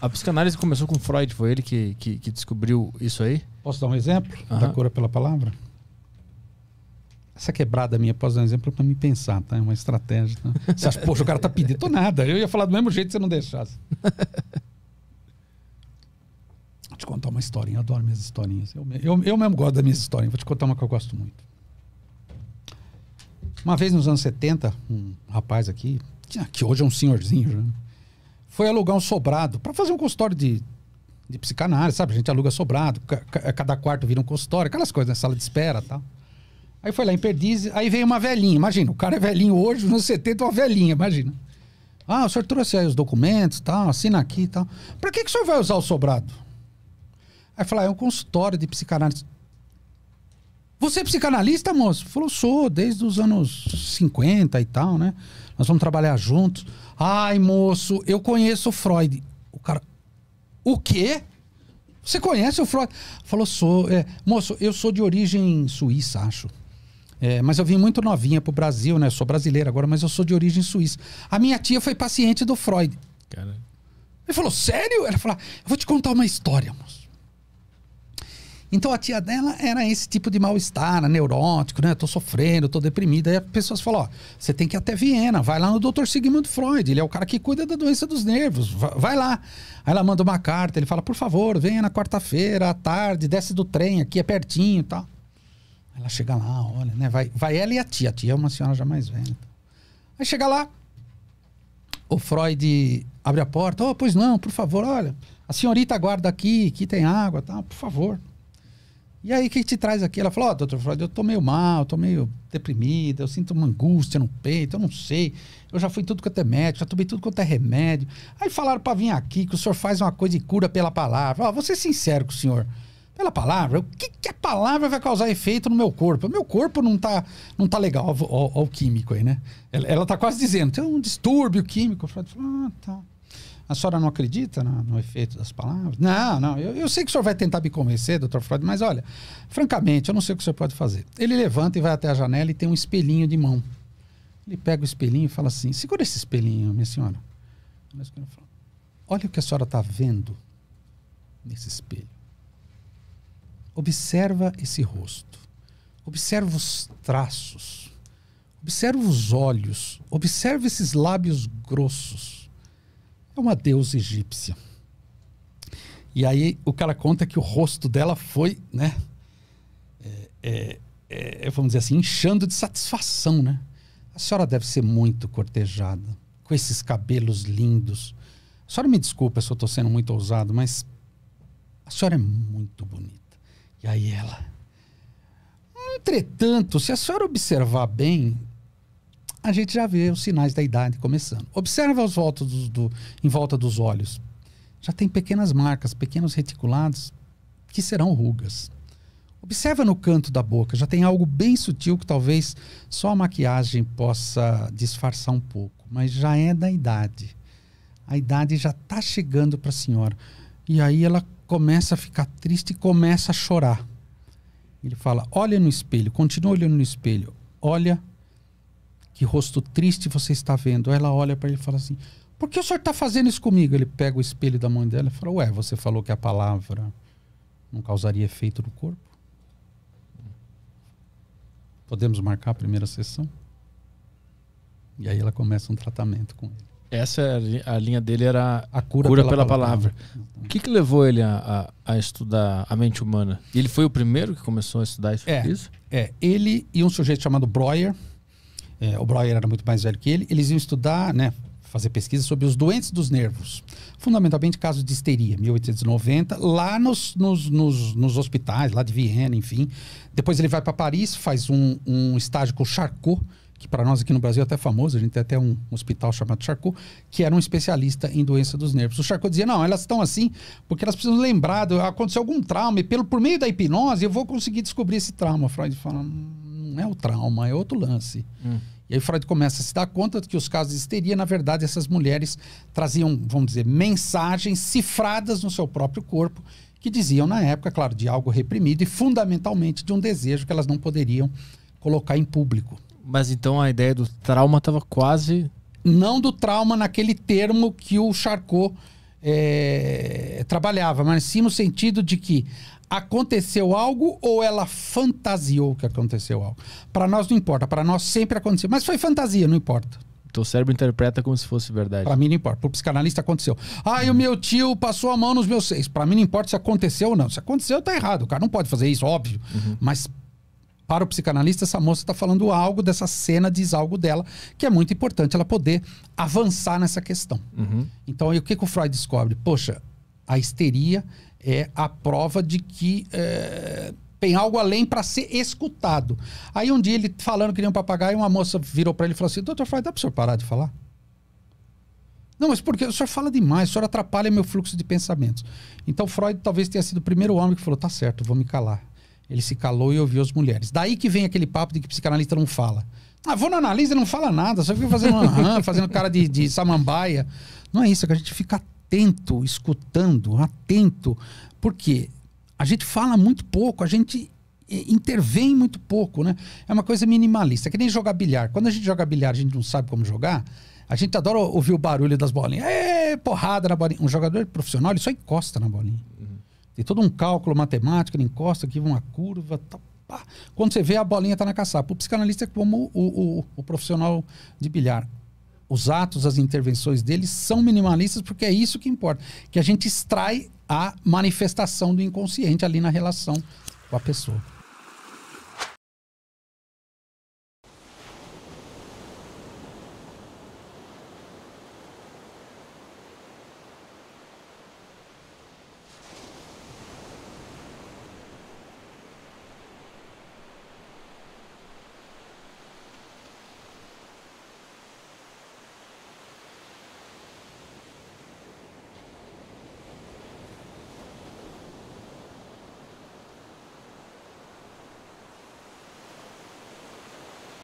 A psicanálise começou com Freud, foi ele que, que, que descobriu isso aí? Posso dar um exemplo uhum. da cura pela palavra? Essa quebrada minha, posso dar um exemplo para me pensar, tá? É uma estratégia. Tá? Você acha, poxa, o cara tá pedindo. Tô nada. Eu ia falar do mesmo jeito se você não deixasse. Vou te contar uma historinha. Eu adoro minhas historinhas. Eu, eu, eu mesmo gosto das minhas historinhas. Vou te contar uma que eu gosto muito. Uma vez nos anos 70, um rapaz aqui, que hoje é um senhorzinho, já, né? foi alugar um sobrado para fazer um consultório de, de psicanálise, sabe? A gente aluga sobrado, cada quarto vira um consultório, aquelas coisas, né? Sala de espera tal. Aí foi lá em Perdizes, aí veio uma velhinha, imagina, o cara é velhinho hoje, nos 70 uma velhinha, imagina. Ah, o senhor trouxe aí os documentos, tal, assina aqui e tal. Pra que, que o senhor vai usar o sobrado? Aí falar, ah, é um consultório de psicanálise. Você é psicanalista, moço? Falou, sou, desde os anos 50 e tal, né? Nós vamos trabalhar juntos. Ai, moço, eu conheço o Freud. O cara, o quê? Você conhece o Freud? Falou, sou. É, moço, eu sou de origem suíça, acho. É, mas eu vim muito novinha pro Brasil, né? sou brasileira agora, mas eu sou de origem suíça. A minha tia foi paciente do Freud. Cara. Ele falou, sério? Ela falou, ah, eu vou te contar uma história, moço. Então a tia dela era esse tipo de mal-estar, né, neurótico, né? Tô sofrendo, tô deprimida. Aí as pessoas falam: ó, você tem que ir até Viena, vai lá no Dr. Sigmund Freud, ele é o cara que cuida da doença dos nervos, vai lá. Aí ela manda uma carta, ele fala: por favor, venha na quarta-feira à tarde, desce do trem, aqui é pertinho e tá? tal. Ela chega lá, olha, né? Vai, vai ela e a tia. A tia é uma senhora já mais velha. Aí chega lá, o Freud abre a porta: oh, pois não, por favor, olha, a senhorita aguarda aqui, aqui tem água, tá? Por favor. E aí, o que, que te traz aqui? Ela falou: Ó, oh, doutor Freud, eu tô meio mal, tô meio deprimida, eu sinto uma angústia no peito, eu não sei. Eu já fui tudo quanto é médico, já tomei tudo quanto é remédio. Aí falaram para vir aqui que o senhor faz uma coisa e cura pela palavra. Ó, oh, vou ser sincero com o senhor pela palavra, o que, que a palavra vai causar efeito no meu corpo? meu corpo não tá, não tá legal, ó, ó, ó o químico aí, né? Ela, ela tá quase dizendo, tem um distúrbio químico. O Freud falou, ah, tá. A senhora não acredita no, no efeito das palavras? Não, não. Eu, eu, sei que o senhor vai tentar me convencer, doutor Freud, mas olha, francamente, eu não sei o que o senhor pode fazer. Ele levanta e vai até a janela e tem um espelhinho de mão. Ele pega o espelhinho e fala assim: segura esse espelhinho, minha senhora. Olha o que a senhora está vendo nesse espelho. Observa esse rosto. Observa os traços. Observa os olhos. Observa esses lábios grossos. É uma deusa egípcia. E aí o cara conta é que o rosto dela foi, né? É, é, é, é, vamos dizer assim, inchando de satisfação, né? A senhora deve ser muito cortejada, com esses cabelos lindos. A senhora me desculpa se eu estou sendo muito ousado, mas a senhora é muito bonita. E aí ela. Entretanto, se a senhora observar bem, a gente já vê os sinais da idade começando. Observa os votos do, do, em volta dos olhos. Já tem pequenas marcas, pequenos reticulados, que serão rugas. Observa no canto da boca, já tem algo bem sutil que talvez só a maquiagem possa disfarçar um pouco, mas já é da idade. A idade já está chegando para a senhora. E aí ela começa a ficar triste e começa a chorar. Ele fala: Olha no espelho, continua olhando no espelho, olha que rosto triste você está vendo. Ela olha para ele e fala assim: Por que o senhor está fazendo isso comigo? Ele pega o espelho da mãe dela e fala: Ué, você falou que a palavra não causaria efeito no corpo? Podemos marcar a primeira sessão? E aí ela começa um tratamento com ele. Essa é a linha dele era a cura, cura pela, pela, palavra. palavra. O que, que levou ele a, a, a, estudar a mente humana? Ele foi o primeiro que começou a estudar isso? É, isso? é ele e um sujeito chamado Breuer. É, o Breuer era muito mais velho que ele. Eles iam estudar, né, fazer pesquisa sobre os doentes dos nervos, fundamentalmente casos de histeria, 1890, lá nos, nos, nos, nos hospitais, lá de Viena, enfim. Depois ele vai para Paris, faz um, um estágio com Charcot, que para nós aqui no Brasil é até famoso, a gente tem até um hospital chamado Charcot, que era um especialista em doença dos nervos. O Charcot dizia: não, elas estão assim porque elas precisam lembrar, de, aconteceu algum trauma, e pelo, por meio da hipnose eu vou conseguir descobrir esse trauma. Freud fala: hum, não é o trauma, é outro lance. Hum. E aí Freud começa a se dar conta de que os casos de histeria, na verdade, essas mulheres traziam, vamos dizer, mensagens cifradas no seu próprio corpo, que diziam na época, claro, de algo reprimido e fundamentalmente de um desejo que elas não poderiam colocar em público. Mas então a ideia do trauma estava quase. Não do trauma naquele termo que o Charcot é, trabalhava, mas sim no sentido de que aconteceu algo ou ela fantasiou que aconteceu algo. Para nós não importa, para nós sempre aconteceu. Mas foi fantasia, não importa. Então o cérebro interpreta como se fosse verdade. Para mim não importa. Para o psicanalista aconteceu. Ah, e o uhum. meu tio passou a mão nos meus seis Para mim não importa se aconteceu ou não. Se aconteceu, tá errado. O cara não pode fazer isso, óbvio. Uhum. Mas para o psicanalista, essa moça está falando algo dessa cena, diz algo dela, que é muito importante ela poder avançar nessa questão. Uhum. Então, o que, que o Freud descobre? Poxa, a histeria é a prova de que é, tem algo além para ser escutado. Aí um dia ele falando que nem um papagaio, uma moça virou para ele e falou assim: Doutor Freud, dá para o senhor parar de falar? Não, mas porque o senhor fala demais, o senhor atrapalha meu fluxo de pensamentos. Então Freud talvez tenha sido o primeiro homem que falou: tá certo, vou me calar. Ele se calou e ouviu as mulheres. Daí que vem aquele papo de que psicanalista não fala. Ah, vou na analista não fala nada, só fica fazendo aham, fazendo cara de, de samambaia. Não é isso, é que a gente fica atento, escutando, atento. Porque a gente fala muito pouco, a gente é, intervém muito pouco, né? É uma coisa minimalista, é que nem jogar bilhar. Quando a gente joga bilhar, a gente não sabe como jogar. A gente adora ouvir o barulho das bolinhas. É, porrada na bolinha. Um jogador profissional, ele só encosta na bolinha. Tem todo um cálculo matemático, ele encosta aqui uma curva, Pá. Quando você vê, a bolinha está na caçapa. O psicanalista é como o, o, o profissional de bilhar os atos, as intervenções dele são minimalistas, porque é isso que importa. Que a gente extrai a manifestação do inconsciente ali na relação com a pessoa.